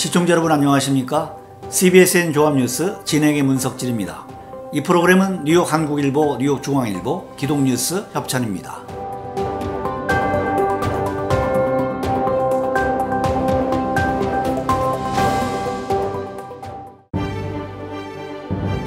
시청자 여러분 안녕하십니까? CBSN 종합뉴스 진행의 문석진입니다. 이 프로그램은 뉴욕 한국일보, 뉴욕 중앙일보, 기독뉴스 협찬입니다.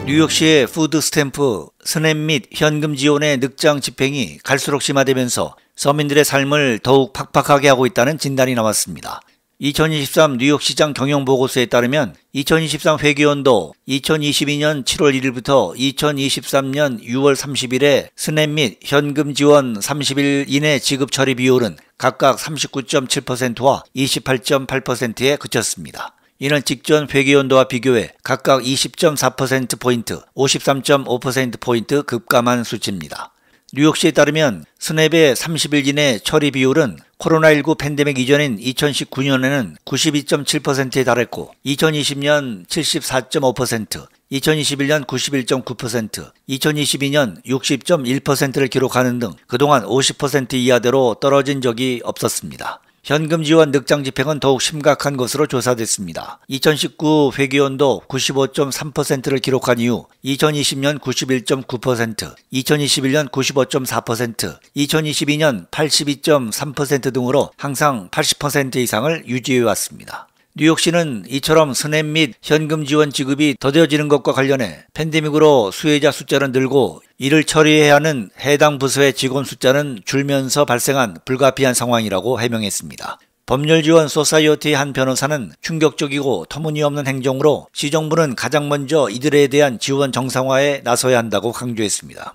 뉴욕시의 푸드 스탬프, 스냅 및 현금 지원의 늑장 집행이 갈수록 심화되면서 서민들의 삶을 더욱 팍팍하게 하고 있다는 진단이 나왔습니다. 2023 뉴욕시장 경영보고서에 따르면 2023 회계연도 2022년 7월 1일부터 2023년 6월 30일에 스냅 및 현금 지원 30일 이내 지급 처리 비율은 각각 39.7%와 28.8%에 그쳤습니다. 이는 직전 회계연도와 비교해 각각 20.4%포인트, 53.5%포인트 급감한 수치입니다. 뉴욕시에 따르면 스냅의 30일 이내 처리 비율은 코로나19 팬데믹 이전인 2019년에는 92.7%에 달했고 2020년 74.5%, 2021년 91.9%, 2022년 60.1%를 기록하는 등 그동안 50% 이하대로 떨어진 적이 없었습니다. 현금 지원 늑장 집행은 더욱 심각한 것으로 조사됐습니다. 2019회계연도 95.3%를 기록한 이후 2020년 91.9%, 2021년 95.4%, 2022년 82.3% 등으로 항상 80% 이상을 유지해왔습니다. 뉴욕시는 이처럼 스냅 및 현금 지원 지급이 더뎌지는 것과 관련해 팬데믹으로 수혜자 숫자는 늘고 이를 처리해야 하는 해당 부서의 직원 숫자는 줄면서 발생한 불가피한 상황이라고 해명했습니다. 법률지원 소사이어티 의한 변호사는 충격적이고 터무니없는 행정으로 시정부는 가장 먼저 이들에 대한 지원 정상화에 나서야 한다고 강조했습니다.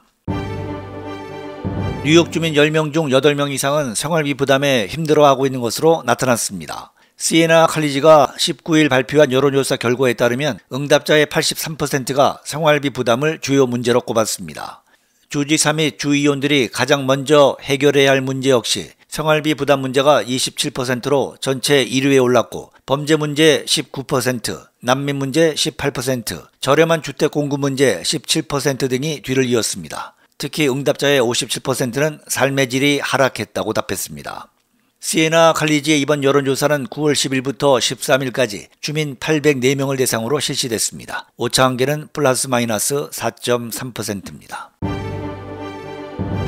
뉴욕 주민 10명 중 8명 이상은 생활비 부담에 힘들어하고 있는 것으로 나타났습니다. 시에나 칼리지가 19일 발표한 여론조사 결과에 따르면 응답자의 83%가 생활비 부담을 주요 문제로 꼽았습니다. 주지사및 주의원들이 가장 먼저 해결해야 할 문제 역시 생활비 부담 문제가 27%로 전체 1위에 올랐고 범죄 문제 19%, 난민 문제 18%, 저렴한 주택 공급 문제 17% 등이 뒤를 이었습니다. 특히 응답자의 57%는 삶의 질이 하락했다고 답했습니다. 시에나 칼리지의 이번 여론조사는 9월 10일부터 13일까지 주민 804명을 대상으로 실시됐습니다. 오차 한계는 플러스 마이너스 4.3%입니다.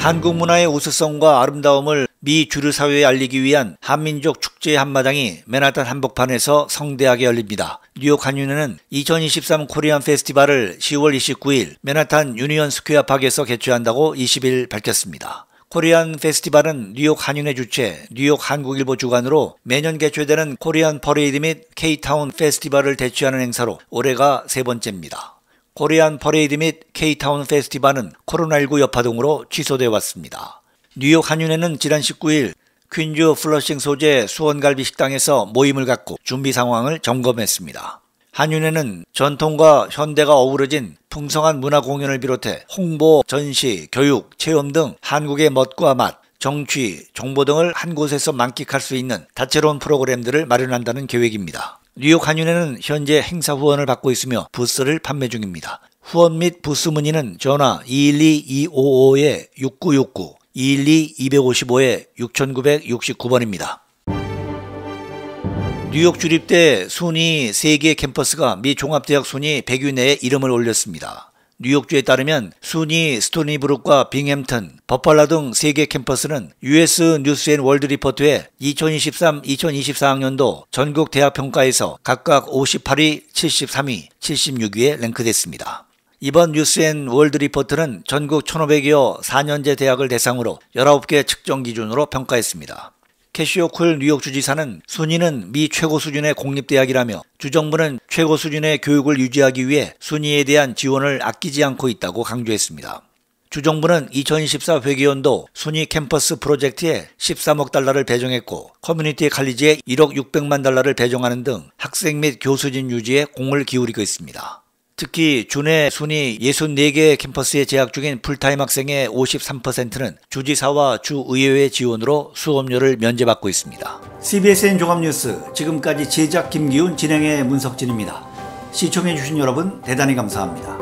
한국 문화의 우수성과 아름다움을 미 주류 사회에 알리기 위한 한민족 축제의 한마당이 맨하탄 한복판에서 성대하게 열립니다. 뉴욕 한유는 2023 코리안 페스티벌을 10월 29일 맨하탄 유니언 스퀘어 팍에서 개최한다고 20일 밝혔습니다. 코리안 페스티벌은 뉴욕 한윤의 주최, 뉴욕 한국일보 주관으로 매년 개최되는 코리안 퍼레이드 및 K타운 페스티벌을 대체하는 행사로 올해가 세 번째입니다. 코리안 퍼레이드 및케이타운 페스티벌은 코로나19 여파 등으로 취소돼 왔습니다. 뉴욕 한윤회는 지난 19일 퀸즈 플러싱 소재 수원갈비 식당에서 모임을 갖고 준비 상황을 점검했습니다. 한윤회는 전통과 현대가 어우러진 풍성한 문화 공연을 비롯해 홍보, 전시, 교육, 체험 등 한국의 멋과 맛, 정취, 정보 등을 한 곳에서 만끽할 수 있는 다채로운 프로그램들을 마련한다는 계획입니다. 뉴욕 한윤에는 현재 행사 후원을 받고 있으며 부스를 판매 중입니다. 후원 및 부스 문의는 전화 212-255-6969, 212-255-6969번입니다. 뉴욕 주립대 순위 세계 캠퍼스가 미 종합대학 순위 100위 내에 이름을 올렸습니다. 뉴욕주에 따르면 순위 스토니브룩과 빙햄튼, 버팔라 등 3개 캠퍼스는 US 뉴스앤 월드리포트에 2023-2024학년도 전국 대학 평가에서 각각 58위, 73위, 76위에 랭크됐습니다. 이번 뉴스앤 월드리포트는 전국 1,500여 4년제 대학을 대상으로 19개 측정 기준으로 평가했습니다. 캐시오쿨 뉴욕 주지사는 순위는 미 최고 수준의 공립대학이라며 주정부는 최고 수준의 교육을 유지하기 위해 순위에 대한 지원을 아끼지 않고 있다고 강조했습니다. 주정부는 2024 회기연도 순위 캠퍼스 프로젝트에 13억 달러를 배정했고 커뮤니티 칼리지에 1억 600만 달러를 배정하는 등 학생 및 교수진 유지에 공을 기울이고 있습니다. 특히 준의 순위 64개 캠퍼스에 재학 중인 풀타임 학생의 53%는 주지사와 주의회의 지원으로 수업료를 면제받고 있습니다. CBSN 종합뉴스 지금까지 제작 김기훈 진행의 문석진입니다. 시청해주신 여러분 대단히 감사합니다.